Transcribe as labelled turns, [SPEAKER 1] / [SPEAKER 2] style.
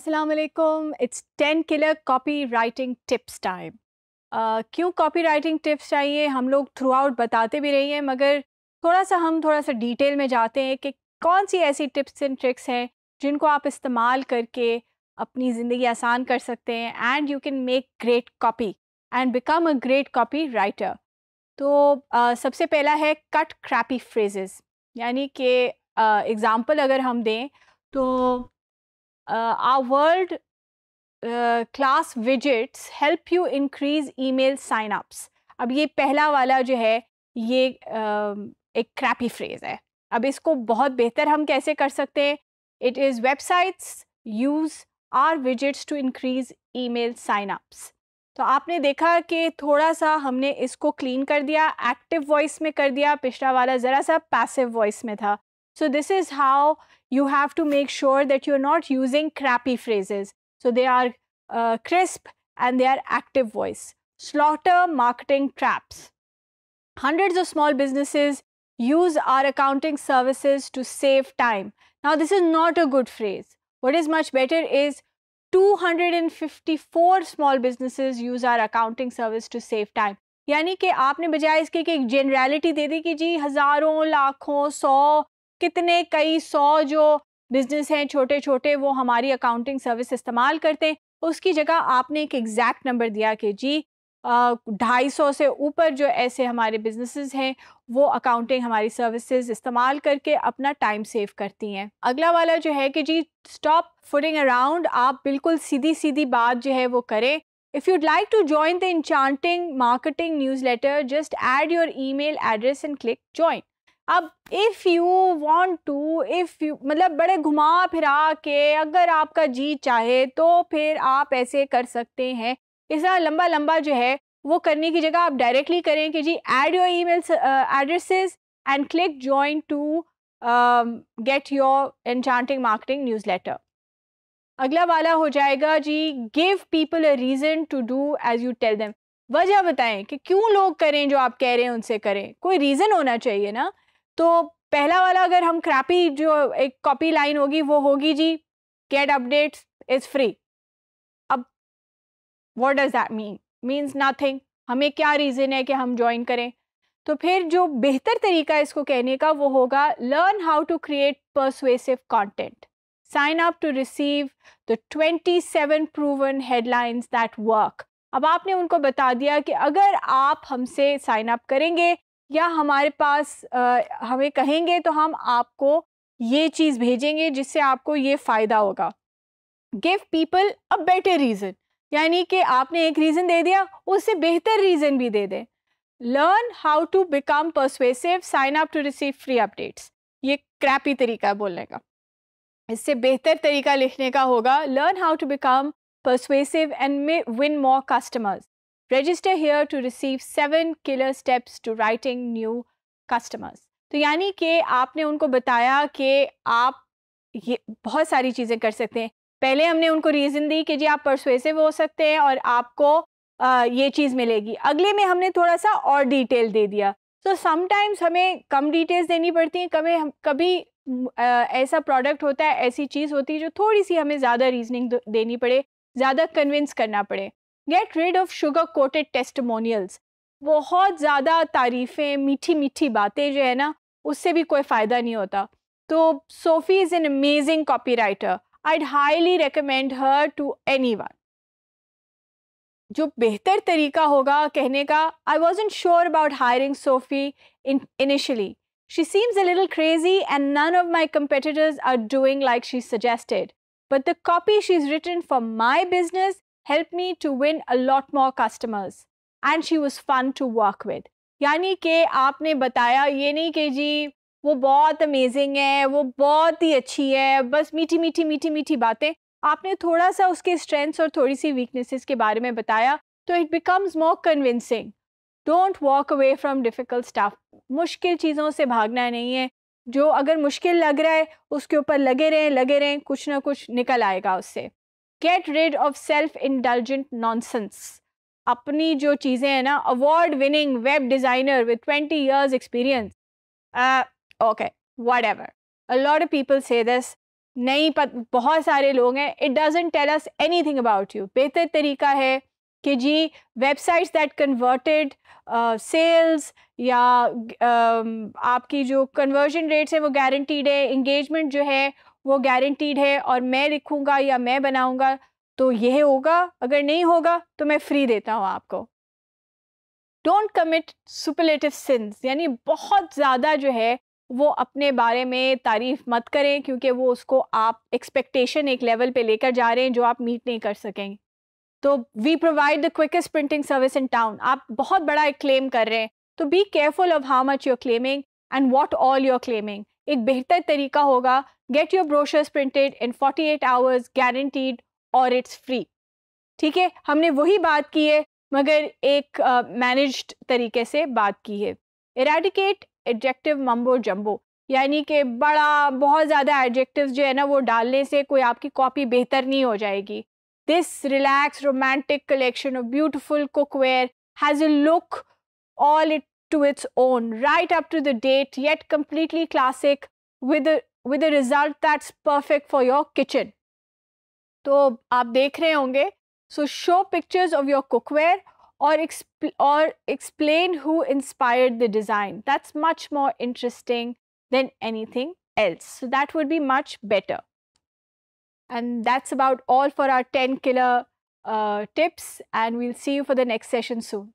[SPEAKER 1] Aslam it's ten killer copywriting tips time क्यों copywriting tips चाहिए हम लोग थ्रू आउट बताते भी रही हैं मगर थोड़ा सा हम थोड़ा सा डिटेल में जाते हैं कि कौन सी ऐसी टिप्स एंड ट्रिक्स हैं जिनको आप इस्तेमाल करके अपनी ज़िंदगी आसान कर सकते हैं and you can make great copy and become a great copywriter तो आ, uh, सबसे पहला है कट क्रैपी फ्रेजेज यानी कि एग्ज़ाम्पल uh, अगर हम दें तो uh, our world uh, class widgets help you increase email signups. अब ये पहला वाला जो है ये uh, एक क्रैपी फ्रेज है अब इसको बहुत बेहतर हम कैसे कर सकते हैं it is websites use our visits to increase email signups तो आपने देखा कि थोड़ा सा हमने इसको क्लीन कर दिया एक्टिव वॉइस में कर दिया पिछड़ा वाला ज़रा सा पैसिव वॉइस में था So this is how you have to make sure that you're not using crappy phrases. So they are uh, crisp and they are active voice. Slaughter marketing traps. Hundreds of small businesses use our accounting services to save time. Now this is not a good phrase. What is much better is 254 small businesses use our accounting service to save time. यानी कि आपने बजाय इसके कि एक generality दे दी कि जी हज़ारों लाखों सौ कितने कई सौ जो बिजनेस हैं छोटे छोटे वो हमारी अकाउंटिंग सर्विस इस्तेमाल करते हैं उसकी जगह आपने एक एग्जैक्ट नंबर दिया कि जी ढाई सौ से ऊपर जो ऐसे हमारे बिजनेसेस हैं वो अकाउंटिंग हमारी सर्विसेज इस्तेमाल करके अपना टाइम सेव करती हैं अगला वाला जो है कि जी स्टॉप फुटिंग अराउंड आप बिल्कुल सीधी सीधी बात जो है वो करें if you'd like to join the enchanting marketing news just add your email address and click join अब if you want to if you मतलब बड़े घुमा फिरा के अगर आपका जी चाहे तो फिर आप ऐसे कर सकते हैं इस तरह लंबा लंबा जो है वो करने की जगह आप डायरेक्टली करें कि जी add your emails addresses and click join to get your enchanting marketing letter अगला वाला हो जाएगा जी give people a reason to do as you tell them वजह बताएं कि क्यों लोग करें जो आप कह रहे हैं उनसे करें कोई रीज़न होना चाहिए ना तो पहला वाला अगर हम क्रैपी जो एक कॉपी लाइन होगी वो होगी जी गेट अपडेट्स इज फ्री अब what does that mean means nothing हमें क्या रीज़न है कि हम ज्वाइन करें तो फिर जो बेहतर तरीका इसको कहने का वो होगा learn how to create persuasive content sign up to receive the twenty seven proven headlines that work अब आपने उनको बता दिया कि अगर आप हमसे साइन अप करेंगे या हमारे पास आ, हमें कहेंगे तो हम आपको ये चीज़ भेजेंगे जिससे आपको ये फ़ायदा होगा give people a better reason यानी कि आपने एक रीज़न दे दिया उससे बेहतर रीज़न भी दे दें learn how to become persuasive sign up to receive free updates ये क्रैपी तरीका है बोलने का इससे बेहतर तरीका लिखने का होगा learn how to become persuasive and may win more customers register here to receive seven killer steps to writing new customers तो यानी कि आपने उनको बताया कि आप ये बहुत सारी चीज़ें कर सकते हैं पहले हमने उनको रीज़न दी कि जी आप परसुएसिव हो सकते हैं और आपको आ, ये चीज़ मिलेगी अगले में हमने थोड़ा सा और डिटेल दे दिया सो so, समटाइम्स हमें कम डिटेल्स देनी पड़ती हैं कभी हम कभी आ, ऐसा प्रोडक्ट होता है ऐसी चीज़ होती है जो थोड़ी सी हमें ज़्यादा रीजनिंग देनी पड़े ज़्यादा कन्विंस करना पड़े get rid of sugar coated testimonials बहुत ज़्यादा तारीफ़ें मीठी मीठी बातें जो है ना उससे भी कोई फ़ायदा नहीं होता तो Sophie is an amazing copywriter I'd highly recommend her to anyone जो बेहतर तरीका होगा कहने का I was unsure about hiring Sophie and she seems a little crazy and none of my competitors are doing like she suggested but the copy she is written for my business help me to win a lot more customers and she was fun to work with यानी कि आपने बताया ये नहीं कि जी वो बहुत amazing है वो बहुत ही अच्छी है बस मीठी मीठी मीठी मीठी बातें आपने थोड़ा सा उसके स्ट्रेंथ्स और थोड़ी सी वीकनेसेस के बारे में बताया तो it becomes more convincing don't walk away from difficult stuff मुश्किल चीज़ों से भागना नहीं है जो अगर मुश्किल लग रहा है उसके ऊपर लगे रहें लगे रहें कुछ ना कुछ निकल आएगा उससे get rid of self indulgent nonsense अपनी जो चीज़ें हैं ना award winning web designer with twenty years experience okay whatever a lot of people say this नहीं पत बहुत सारे लोग हैं it doesn't tell us anything about you बेहतर तरीका है कि जी वेबसाइट्स दैट कन्वर्टेड सेल्स या uh, आपकी जो कन्वर्जन रेट्स है वो गारंटीड है इंगेजमेंट जो है वो गारंटीड है और मैं लिखूँगा या मैं बनाऊँगा तो यह होगा अगर नहीं होगा तो मैं फ्री देता हूँ आपको डोंट कमिट सुपरलेटिव सिंस यानी बहुत ज़्यादा जो है वो अपने बारे में तारीफ़ मत करें क्योंकि वो उसको आप एक्सपेक्टेशन एक लेवल पे लेकर जा रहे हैं जो आप मीट नहीं कर सकेंगे तो we provide the quickest printing service in town आप बहुत बड़ा एक क्लेम कर रहे हैं तो be careful of how much you're claiming and what all you're claiming एक बेहतर तरीका होगा get your brochures printed in 48 hours guaranteed और इट्स फ्री ठीक है हमने वही बात की है मगर एक मैनेज uh, तरीके से बात की है इराडिकेट एडजेक्टिव मम्बो जम्बो यानी कि बड़ा बहुत ज़्यादा एडजेक्टिव जो है ना वो डालने से कोई आपकी कॉपी बेहतर नहीं हो जाएगी This relaxed romantic collection of beautiful cookware has a look all it to its own, right up to the date, yet completely classic with a, with a result that's perfect for your kitchen. तो आप देख रहे होंगे so show pictures of your cookware और or explain who inspired the design. That's much more interesting than anything else. So that would be much better. And that's about all for our 10 killer uh, tips and we'll see you for the next session soon.